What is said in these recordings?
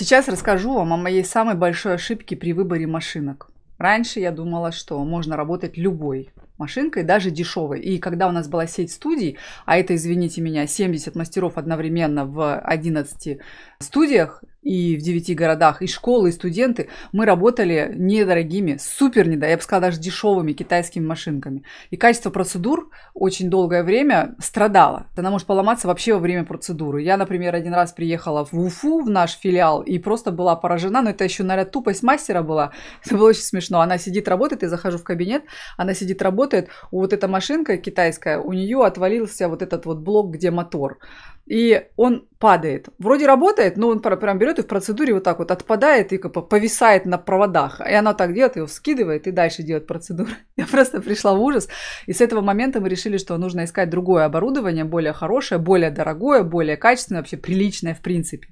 Сейчас расскажу вам о моей самой большой ошибке при выборе машинок. Раньше я думала, что можно работать любой машинкой, даже дешевой. И когда у нас была сеть студий, а это, извините меня, 70 мастеров одновременно в 11 студиях и в 9 городах, и школы, и студенты, мы работали недорогими, супер недорогими, я бы сказала, даже дешевыми китайскими машинками. И качество процедур очень долгое время страдало. Она может поломаться вообще во время процедуры. Я, например, один раз приехала в Уфу, в наш филиал, и просто была поражена, но это еще, наверное, тупость мастера была. Это было очень смешно. Она сидит, работает, я захожу в кабинет, она сидит, работает, работает. Вот эта машинка китайская, у нее отвалился вот этот вот блок, где мотор и он падает. Вроде работает, но он прям берет и в процедуре вот так вот отпадает и как бы повисает на проводах. И она так делает, его вскидывает и дальше делает процедуру. Я просто пришла в ужас. И с этого момента мы решили, что нужно искать другое оборудование, более хорошее, более дорогое, более качественное, вообще приличное в принципе.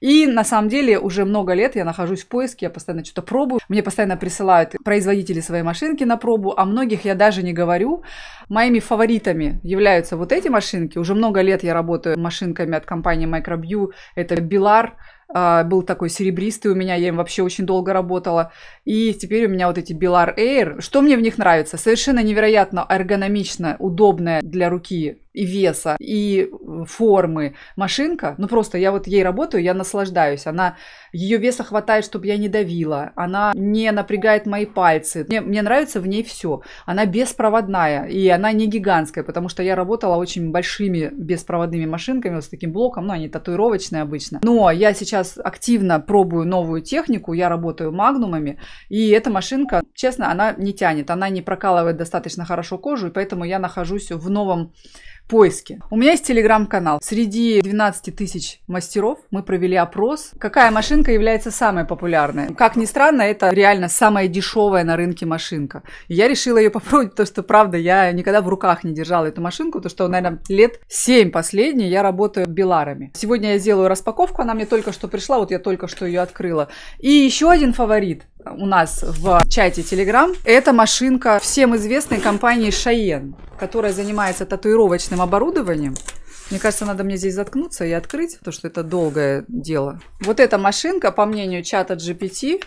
И на самом деле уже много лет я нахожусь в поиске, я постоянно что-то пробую. Мне постоянно присылают производители своей машинки на пробу, о а многих я даже не говорю. Моими фаворитами являются вот эти машинки. Уже много лет я работаю в машинками от компании Microbrew. Это Белар, был такой серебристый у меня, я им вообще очень долго работала. И теперь у меня вот эти Белар Air. Что мне в них нравится? Совершенно невероятно эргономично, удобная для руки и веса, и формы. Машинка, ну просто я вот ей работаю, я наслаждаюсь. Она, ее веса хватает, чтобы я не давила. Она не напрягает мои пальцы. Мне, мне нравится в ней все. Она беспроводная, и она не гигантская, потому что я работала очень большими беспроводными машинками, вот с таким блоком, но ну, они татуировочные обычно. Но я сейчас активно пробую новую технику, я работаю магнумами, и эта машинка, честно, она не тянет, она не прокалывает достаточно хорошо кожу, и поэтому я нахожусь в новом Поиски. У меня есть телеграм-канал. Среди 12 тысяч мастеров мы провели опрос, какая машинка является самой популярной. Как ни странно, это реально самая дешевая на рынке машинка. И я решила ее попробовать, потому что, правда, я никогда в руках не держала эту машинку, потому что, наверное, лет 7 последние я работаю беларами. Сегодня я сделаю распаковку, она мне только что пришла, вот я только что ее открыла. И еще один фаворит у нас в чате Telegram. Это машинка всем известной компании Шаен, которая занимается татуировочным оборудованием. Мне кажется, надо мне здесь заткнуться и открыть, потому что это долгое дело. Вот эта машинка, по мнению чата GPT,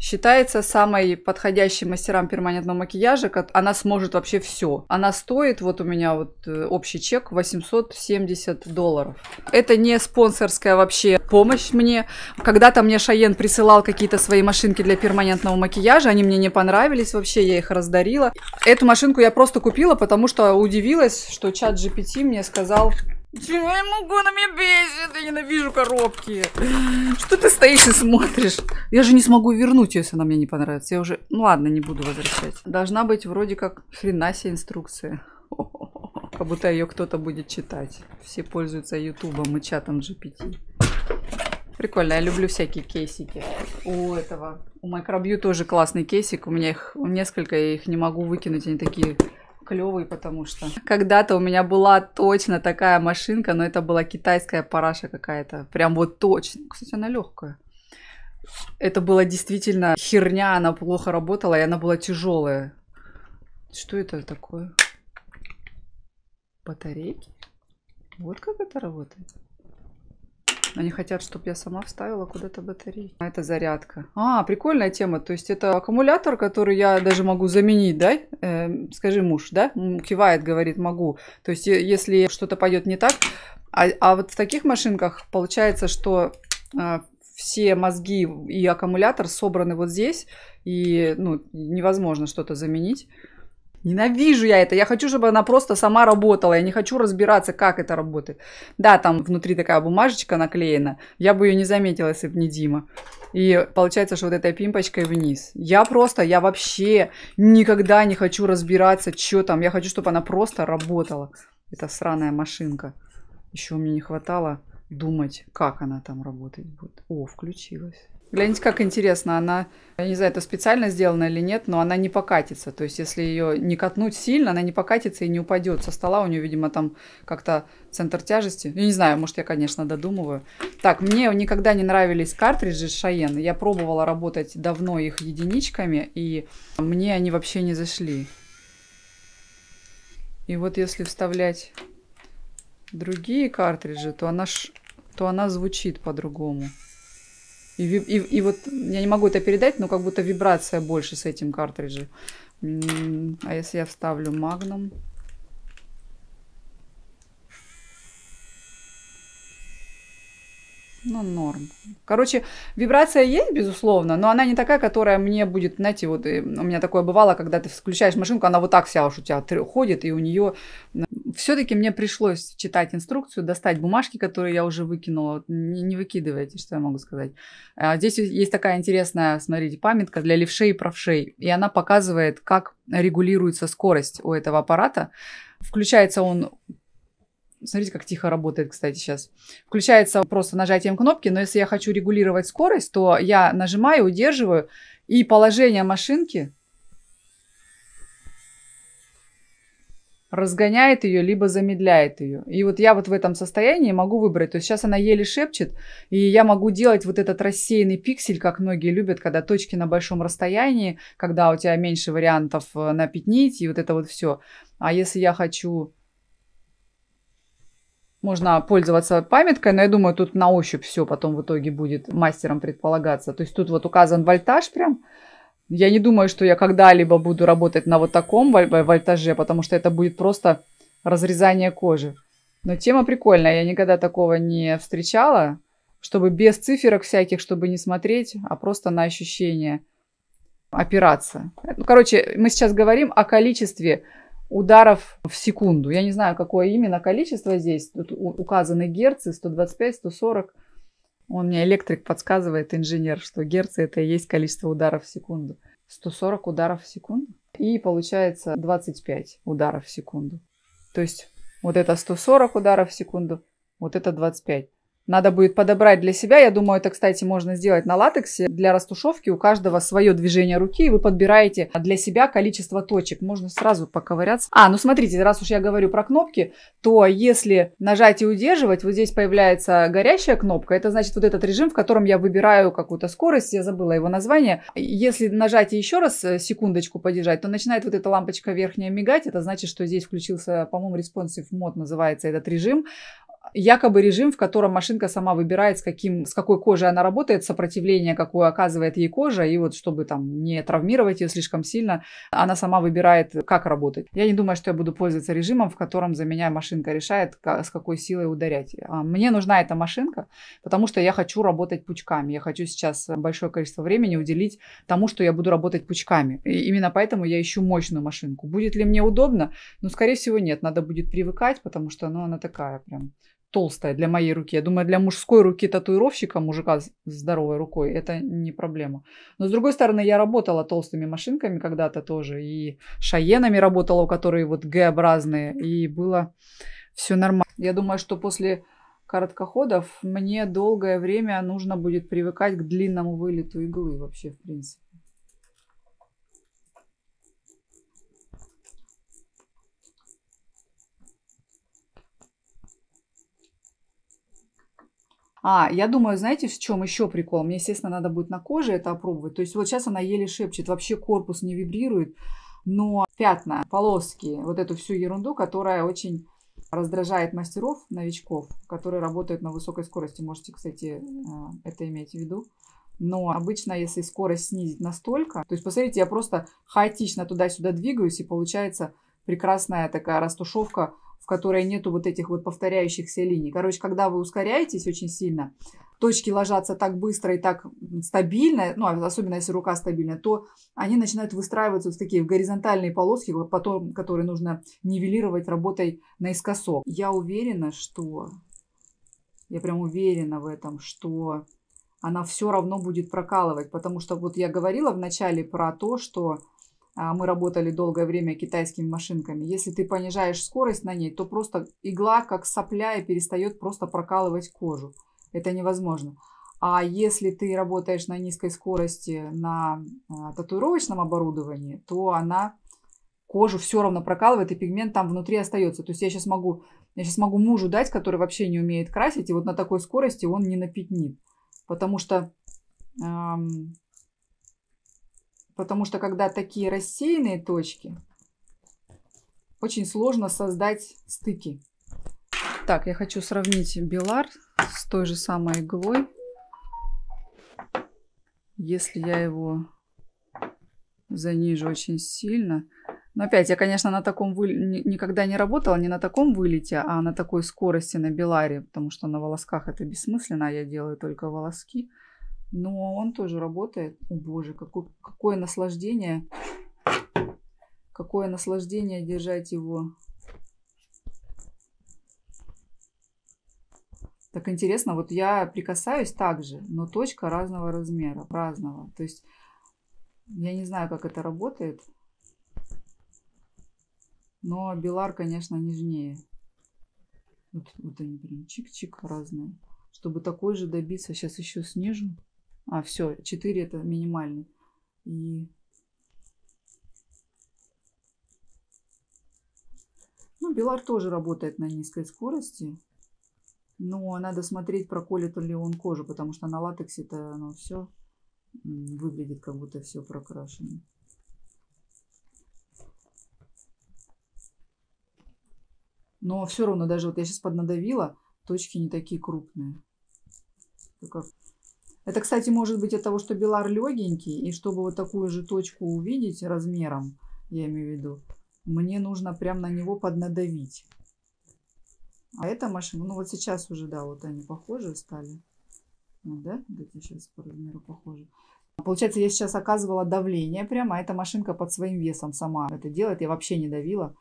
Считается самой подходящей мастерам перманентного макияжа, она сможет вообще все. Она стоит, вот у меня вот э, общий чек 870 долларов. Это не спонсорская вообще помощь мне. Когда-то мне Шаен присылал какие-то свои машинки для перманентного макияжа, они мне не понравились вообще, я их раздарила. Эту машинку я просто купила, потому что удивилась, что чат GPT мне сказал, чего я могу? Она меня бесит. Я ненавижу коробки. Что ты стоишь и смотришь? Я же не смогу вернуть ее, если она мне не понравится. Я уже... Ну ладно, не буду возвращать. Должна быть вроде как хрена себе инструкция. как будто ее кто-то будет читать. Все пользуются ютубом и чатом GPT. Прикольно, я люблю всякие кейсики. У этого, у Microbio тоже классный кейсик. У меня их несколько, я их не могу выкинуть. Они такие клевый, потому что когда-то у меня была точно такая машинка, но это была китайская параша какая-то. Прям вот точно. Кстати, она легкая. Это была действительно херня, она плохо работала, и она была тяжелая. Что это такое? Батарейки? Вот как это работает. Они хотят, чтобы я сама вставила куда-то батареи. А это зарядка. А, прикольная тема. То есть это аккумулятор, который я даже могу заменить, да? Э, скажи, муж, да? Кивает, говорит, могу. То есть э, если что-то пойдет не так. А, а вот в таких машинках получается, что э, все мозги и аккумулятор собраны вот здесь. И ну, невозможно что-то заменить. Ненавижу я это. Я хочу, чтобы она просто сама работала. Я не хочу разбираться, как это работает. Да, там внутри такая бумажечка наклеена. Я бы ее не заметила, если бы не Дима. И получается, что вот этой пимпочкой вниз. Я просто, я вообще никогда не хочу разбираться, что там. Я хочу, чтобы она просто работала. Это сраная машинка. Еще мне не хватало думать, как она там работать будет. О, включилась. Гляньте, как интересно, она, я не знаю, это специально сделано или нет, но она не покатится. То есть, если ее не катнуть сильно, она не покатится и не упадет со стола. У нее, видимо, там как-то центр тяжести. Я не знаю, может, я, конечно, додумываю. Так, мне никогда не нравились картриджи Шаен. Я пробовала работать давно их единичками, и мне они вообще не зашли. И вот если вставлять другие картриджи, то она, ш... то она звучит по-другому. И, и, и вот я не могу это передать, но как будто вибрация больше с этим картриджем. А если я вставлю магнум? Ну, норм. Короче, вибрация есть, безусловно, но она не такая, которая мне будет, знаете, вот э, у меня такое бывало, когда ты включаешь машинку, она вот так вся уж у тебя ходит, и у нее все-таки мне пришлось читать инструкцию, достать бумажки, которые я уже выкинула. Не, не выкидывайте, что я могу сказать. А, здесь есть такая интересная, смотрите, памятка для левшей и правшей. И она показывает, как регулируется скорость у этого аппарата. Включается он Смотрите, как тихо работает, кстати, сейчас. Включается просто нажатием кнопки, но если я хочу регулировать скорость, то я нажимаю, удерживаю, и положение машинки разгоняет ее, либо замедляет ее. И вот я вот в этом состоянии могу выбрать. То есть сейчас она еле шепчет, и я могу делать вот этот рассеянный пиксель, как многие любят, когда точки на большом расстоянии, когда у тебя меньше вариантов э, напятнить, и вот это вот все. А если я хочу... Можно пользоваться памяткой, но я думаю, тут на ощупь все потом в итоге будет мастером предполагаться. То есть тут вот указан вольтаж прям, я не думаю, что я когда-либо буду работать на вот таком вольтаже, потому что это будет просто разрезание кожи. Но тема прикольная, я никогда такого не встречала, чтобы без циферок всяких, чтобы не смотреть, а просто на ощущение опираться. Ну, короче, мы сейчас говорим о количестве ударов в секунду. Я не знаю, какое именно количество здесь. Тут указаны герцы 125, 140. Он мне электрик подсказывает, инженер, что герц это и есть количество ударов в секунду. 140 ударов в секунду. И получается 25 ударов в секунду. То есть вот это 140 ударов в секунду, вот это 25. Надо будет подобрать для себя. Я думаю, это, кстати, можно сделать на латексе. Для растушевки у каждого свое движение руки, и вы подбираете для себя количество точек. Можно сразу поковыряться. А, ну смотрите, раз уж я говорю про кнопки, то если нажать и удерживать, вот здесь появляется горящая кнопка. Это значит вот этот режим, в котором я выбираю какую-то скорость. Я забыла его название. Если нажать и еще раз э, секундочку подержать, то начинает вот эта лампочка верхняя мигать. Это значит, что здесь включился, по-моему, responsive мод называется этот режим якобы режим, в котором машинка сама выбирает, с, каким, с какой кожей она работает, сопротивление, какое оказывает ей кожа, и вот чтобы там не травмировать ее слишком сильно, она сама выбирает, как работать. Я не думаю, что я буду пользоваться режимом, в котором за меня машинка решает, с какой силой ударять. А мне нужна эта машинка, потому что я хочу работать пучками. Я хочу сейчас большое количество времени уделить тому, что я буду работать пучками. И именно поэтому я ищу мощную машинку. Будет ли мне удобно? Ну, скорее всего, нет. Надо будет привыкать, потому что ну, она такая прям толстая для моей руки. Я думаю, для мужской руки татуировщика, мужика с здоровой рукой, это не проблема. Но с другой стороны, я работала толстыми машинками когда-то тоже. И шаенами работала, у которой вот Г-образные. И было все нормально. Я думаю, что после короткоходов мне долгое время нужно будет привыкать к длинному вылету иглы вообще, в принципе. А, я думаю, знаете, в чем еще прикол? Мне, естественно, надо будет на коже это опробовать. То есть вот сейчас она еле шепчет, вообще корпус не вибрирует, но пятна, полоски, вот эту всю ерунду, которая очень раздражает мастеров, новичков, которые работают на высокой скорости. Можете, кстати, э, это иметь в виду. Но обычно, если скорость снизить настолько, то есть, посмотрите, я просто хаотично туда-сюда двигаюсь, и получается прекрасная такая растушевка в которой нету вот этих вот повторяющихся линий. Короче, когда вы ускоряетесь очень сильно, точки ложатся так быстро и так стабильно, ну, а особенно если рука стабильная, то они начинают выстраиваться вот в такие в горизонтальные полоски, потом, которые нужно нивелировать работой наискосок. Я уверена, что... Я прям уверена в этом, что она все равно будет прокалывать, потому что вот я говорила вначале про то, что а, мы работали долгое время китайскими машинками. Если ты понижаешь скорость на ней, то просто игла, как сопля, и перестает просто прокалывать кожу. Это невозможно. А если ты работаешь на низкой скорости на а, татуировочном оборудовании, то она кожу все равно прокалывает, и пигмент там внутри остается. То есть я сейчас могу, я сейчас могу мужу дать, который вообще не умеет красить, и вот на такой скорости он не напятнит. Потому что эм, Потому что когда такие рассеянные точки, очень сложно создать стыки. Так, я хочу сравнить белар с той же самой иглой. Если я его занижу очень сильно. Но опять, я, конечно, на таком вы... никогда не работала, не на таком вылете, а на такой скорости на беларе, потому что на волосках это бессмысленно, а я делаю только волоски. Но он тоже работает. О боже, какое, какое наслаждение. Какое наслаждение держать его. Так интересно, вот я прикасаюсь также, но точка разного размера, разного. То есть я не знаю, как это работает. Но Белар, конечно, нежнее. Вот, вот они прям чик-чик разные. Чтобы такой же добиться, сейчас еще снижу. А, все, 4 это минимальный. И... Ну, Белар тоже работает на низкой скорости. Но надо смотреть, проколет ли он кожу, потому что на латексе это оно ну, все выглядит, как будто все прокрашено. Но все равно, даже вот я сейчас поднадавила, точки не такие крупные. Как это, кстати, может быть от того, что белар легенький, и чтобы вот такую же точку увидеть размером, я имею в виду, мне нужно прям на него поднадавить. А эта машина, ну вот сейчас уже, да, вот они похожи стали. Вот, ну да, вот сейчас по размеру похожи. Получается, я сейчас оказывала давление прямо, а эта машинка под своим весом сама это делает. Я вообще не давила.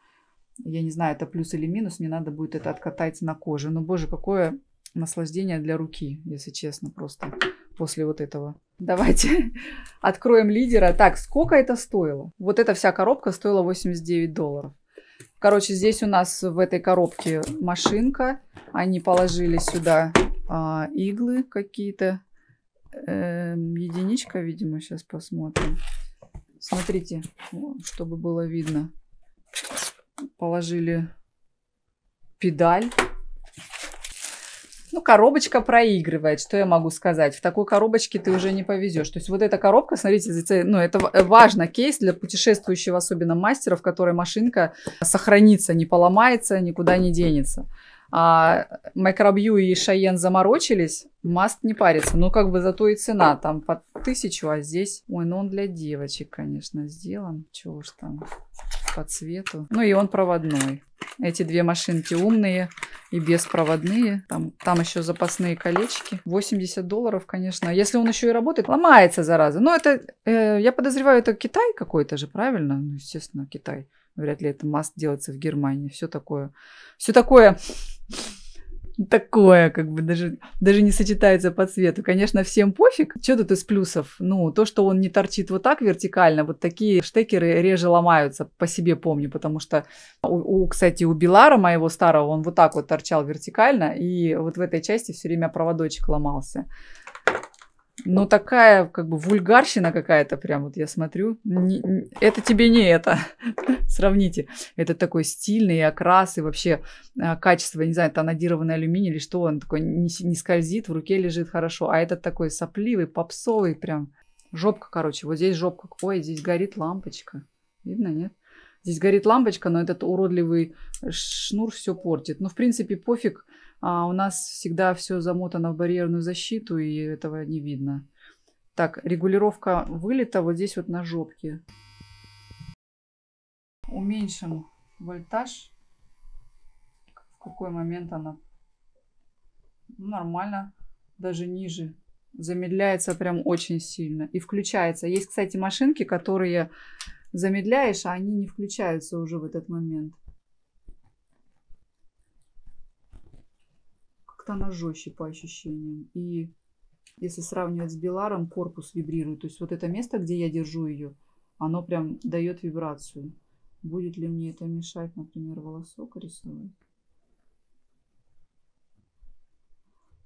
Я не знаю, это плюс или минус, мне надо будет это откатать на коже. Ну, боже, какое наслаждение для руки, если честно, просто после вот этого. Давайте откроем лидера. Так, сколько это стоило? Вот эта вся коробка стоила 89 долларов. Короче, здесь у нас в этой коробке машинка. Они положили сюда а, иглы какие-то. Э, единичка, видимо, сейчас посмотрим. Смотрите, чтобы было видно. Положили педаль ну, коробочка проигрывает, что я могу сказать. В такой коробочке ты уже не повезешь. То есть вот эта коробка, смотрите, ну, это э, важно кейс для путешествующего, особенно мастера, в которой машинка сохранится, не поломается, никуда не денется. А Микробью и Шайен заморочились, маст не парится. Ну, как бы зато и цена там по тысячу, а здесь... Ой, ну он для девочек, конечно, сделан. Чего уж там по цвету. Ну и он проводной. Эти две машинки умные и беспроводные. Там, там еще запасные колечки. 80 долларов, конечно. А если он еще и работает, ломается, зараза. Но это, э, я подозреваю, это Китай какой-то же, правильно? Ну, естественно, Китай. Вряд ли это маст делается в Германии. Все такое. Все такое такое, как бы даже, даже не сочетается по цвету. Конечно, всем пофиг. Что тут из плюсов? Ну, то, что он не торчит вот так вертикально, вот такие штекеры реже ломаются, по себе помню, потому что, у, у, кстати, у Белара моего старого, он вот так вот торчал вертикально, и вот в этой части все время проводочек ломался. Ну такая как бы вульгарщина какая-то прям, вот я смотрю, не, не, это тебе не это. Сравните. Это такой стильный окрас и вообще а, качество, не знаю, тонадированный алюминий или что, он такой не, не скользит, в руке лежит хорошо. А этот такой сопливый, попсовый прям. Жопка, короче. Вот здесь жопка. Ой, здесь горит лампочка. Видно, нет? Здесь горит лампочка, но этот уродливый э, шнур все портит. Ну, в принципе, пофиг а у нас всегда все замотано в барьерную защиту, и этого не видно. Так, регулировка вылета вот здесь вот на жопке. Уменьшим вольтаж. В какой момент она ну, нормально, даже ниже. Замедляется прям очень сильно и включается. Есть, кстати, машинки, которые замедляешь, а они не включаются уже в этот момент. как-то она жестче по ощущениям. И если сравнивать с Беларом, корпус вибрирует. То есть вот это место, где я держу ее, оно прям дает вибрацию. Будет ли мне это мешать, например, волосок рисовать?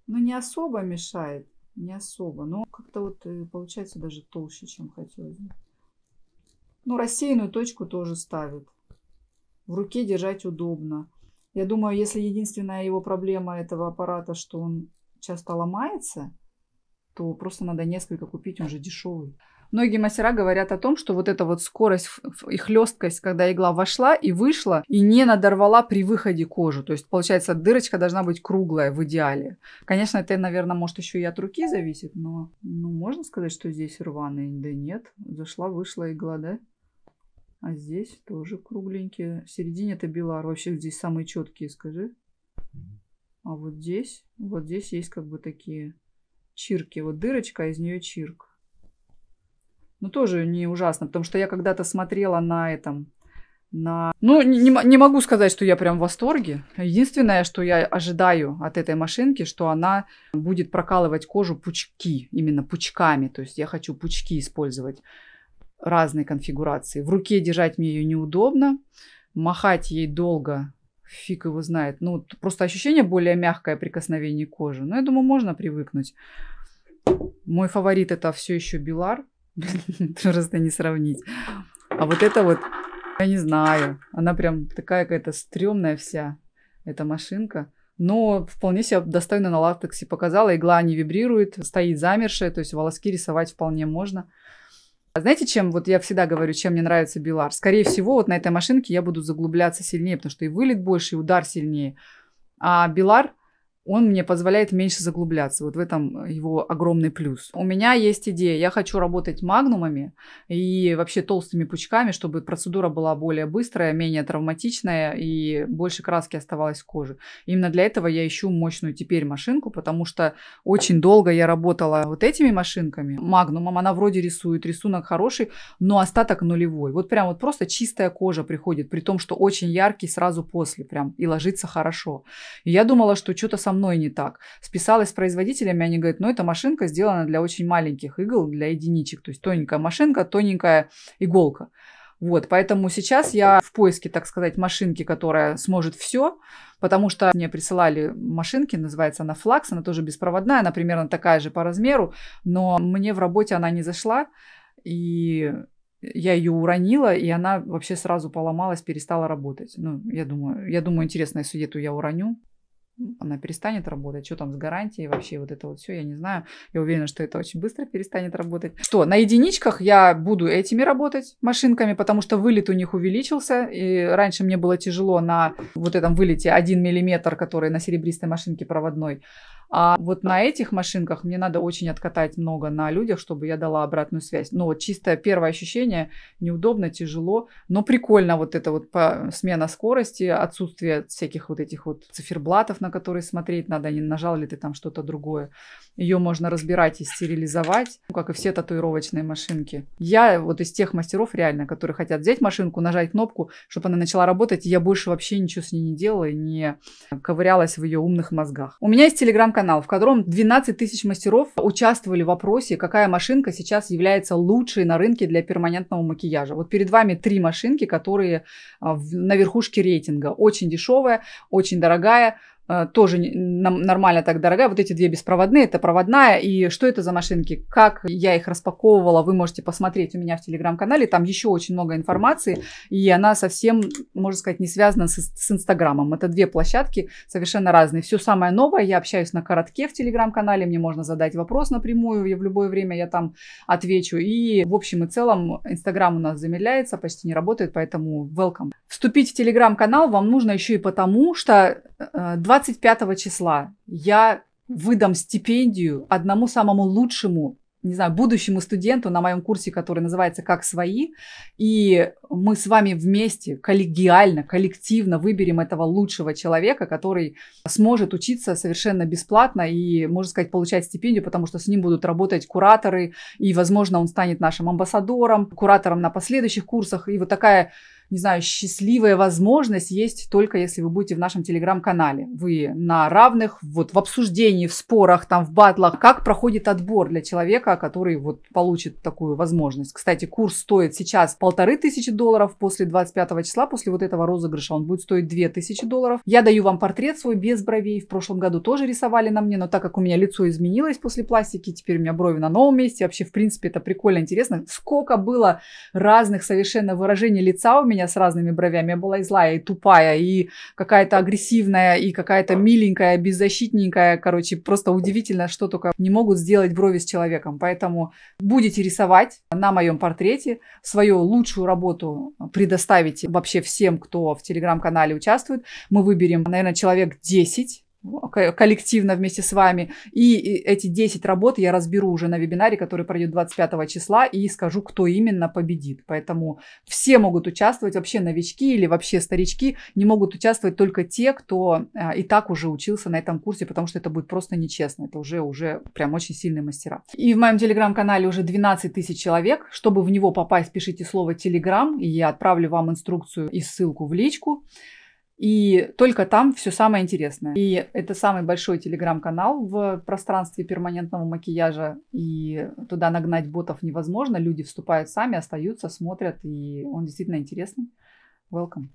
Ну, не особо мешает, не особо, но как-то вот э, получается даже толще, чем хотелось бы. Ну, рассеянную точку тоже ставит. В руке держать удобно. Я думаю, если единственная его проблема этого аппарата, что он часто ломается, то просто надо несколько купить, он же дешевый. Многие мастера говорят о том, что вот эта вот скорость и хлесткость, когда игла вошла и вышла, и не надорвала при выходе кожу. То есть, получается, дырочка должна быть круглая в идеале. Конечно, это, наверное, может еще и от руки зависит, но ну, можно сказать, что здесь рваный? Да нет, зашла, вышла игла, да? А здесь тоже кругленькие. В середине это белар. Вообще здесь самые четкие, скажи. А вот здесь, вот здесь есть как бы такие чирки. Вот дырочка, а из нее чирк. Ну, тоже не ужасно, потому что я когда-то смотрела на этом, на... Ну, не, не могу сказать, что я прям в восторге. Единственное, что я ожидаю от этой машинки, что она будет прокалывать кожу пучки, именно пучками. То есть я хочу пучки использовать разной конфигурации. В руке держать мне ее неудобно, махать ей долго, фиг его знает. Ну, просто ощущение более мягкое прикосновение кожи. Но я думаю, можно привыкнуть. Мой фаворит это все еще Билар, Просто не сравнить. А вот это вот, я не знаю. Она прям такая какая-то стрёмная вся, эта машинка. Но вполне себя достойно на латексе показала. Игла не вибрирует, стоит замершая, то есть волоски рисовать вполне можно. А знаете, чем, вот я всегда говорю, чем мне нравится Белар? Скорее всего, вот на этой машинке я буду заглубляться сильнее, потому что и вылет больше, и удар сильнее. А Белар он мне позволяет меньше заглубляться. Вот в этом э, его огромный плюс. У меня есть идея. Я хочу работать магнумами и вообще толстыми пучками, чтобы процедура была более быстрая, менее травматичная и больше краски оставалось в коже. Именно для этого я ищу мощную теперь машинку, потому что очень долго я работала вот этими машинками, магнумом. Она вроде рисует, рисунок хороший, но остаток нулевой. Вот прям вот просто чистая кожа приходит, при том, что очень яркий сразу после прям и ложится хорошо. И я думала, что что-то сам мной не так? Списалась с производителями, они говорят, ну, эта машинка сделана для очень маленьких игл, для единичек. То есть тоненькая машинка, тоненькая иголка. Вот, поэтому сейчас я в поиске, так сказать, машинки, которая сможет все, потому что мне присылали машинки, называется она Flax, она тоже беспроводная, она примерно такая же по размеру, но мне в работе она не зашла, и я ее уронила, и она вообще сразу поломалась, перестала работать. Ну, я думаю, я думаю, интересно, если эту я уроню она перестанет работать. Что там с гарантией вообще, вот это вот все, я не знаю. Я уверена, что это очень быстро перестанет работать. Что, на единичках я буду этими работать, машинками, потому что вылет у них увеличился. И раньше мне было тяжело на вот этом вылете 1 миллиметр, который на серебристой машинке проводной. А вот на этих машинках мне надо очень откатать много на людях, чтобы я дала обратную связь. Но вот чисто первое ощущение неудобно, тяжело, но прикольно вот это вот смена скорости, отсутствие всяких вот этих вот циферблатов на который смотреть надо, а не нажал ли ты там что-то другое. Ее можно разбирать и стерилизовать, ну, как и все татуировочные машинки. Я вот из тех мастеров реально, которые хотят взять машинку, нажать кнопку, чтобы она начала работать, и я больше вообще ничего с ней не делала и не ковырялась в ее умных мозгах. У меня есть телеграм-канал, в котором 12 тысяч мастеров участвовали в вопросе, какая машинка сейчас является лучшей на рынке для перманентного макияжа. Вот перед вами три машинки, которые а, на верхушке рейтинга. Очень дешевая, очень дорогая, Э, тоже нормально так дорогая. Вот эти две беспроводные, это проводная. И что это за машинки? Как я их распаковывала, вы можете посмотреть у меня в телеграм-канале. Там еще очень много информации. И она совсем, можно сказать, не связана с, с Инстаграмом. Это две площадки совершенно разные. Все самое новое. Я общаюсь на коротке в телеграм-канале. Мне можно задать вопрос напрямую. я в любое время я там отвечу. И в общем и целом Инстаграм у нас замедляется, почти не работает. Поэтому welcome. Вступить в телеграм-канал вам нужно еще и потому, что 20 э, 25 числа я выдам стипендию одному самому лучшему не знаю, будущему студенту на моем курсе, который называется «Как свои», и мы с вами вместе, коллегиально, коллективно выберем этого лучшего человека, который сможет учиться совершенно бесплатно и, можно сказать, получать стипендию, потому что с ним будут работать кураторы, и, возможно, он станет нашим амбассадором, куратором на последующих курсах, и вот такая не знаю, счастливая возможность есть только если вы будете в нашем телеграм-канале. Вы на равных, вот в обсуждении, в спорах, там, в батлах. Как проходит отбор для человека, который вот получит такую возможность? Кстати, курс стоит сейчас полторы тысячи долларов после 25 числа, после вот этого розыгрыша он будет стоить две тысячи долларов. Я даю вам портрет свой без бровей. В прошлом году тоже рисовали на мне, но так как у меня лицо изменилось после пластики, теперь у меня брови на новом месте. Вообще, в принципе, это прикольно, интересно. Сколько было разных совершенно выражений лица у меня меня с разными бровями. Я была и злая, и тупая, и какая-то агрессивная, и какая-то миленькая, беззащитненькая. Короче, просто удивительно, что только не могут сделать брови с человеком. Поэтому будете рисовать на моем портрете свою лучшую работу предоставите вообще всем, кто в телеграм-канале участвует. Мы выберем, наверное, человек 10 коллективно вместе с вами. И эти 10 работ я разберу уже на вебинаре, который пройдет 25 числа, и скажу, кто именно победит. Поэтому все могут участвовать, вообще новички или вообще старички, не могут участвовать только те, кто а, и так уже учился на этом курсе, потому что это будет просто нечестно. Это уже, уже прям очень сильные мастера. И в моем телеграм-канале уже 12 тысяч человек. Чтобы в него попасть, пишите слово «телеграм», и я отправлю вам инструкцию и ссылку в личку. И только там все самое интересное. И это самый большой телеграм-канал в пространстве перманентного макияжа. И туда нагнать ботов невозможно. Люди вступают сами, остаются, смотрят. И он действительно интересный. Welcome.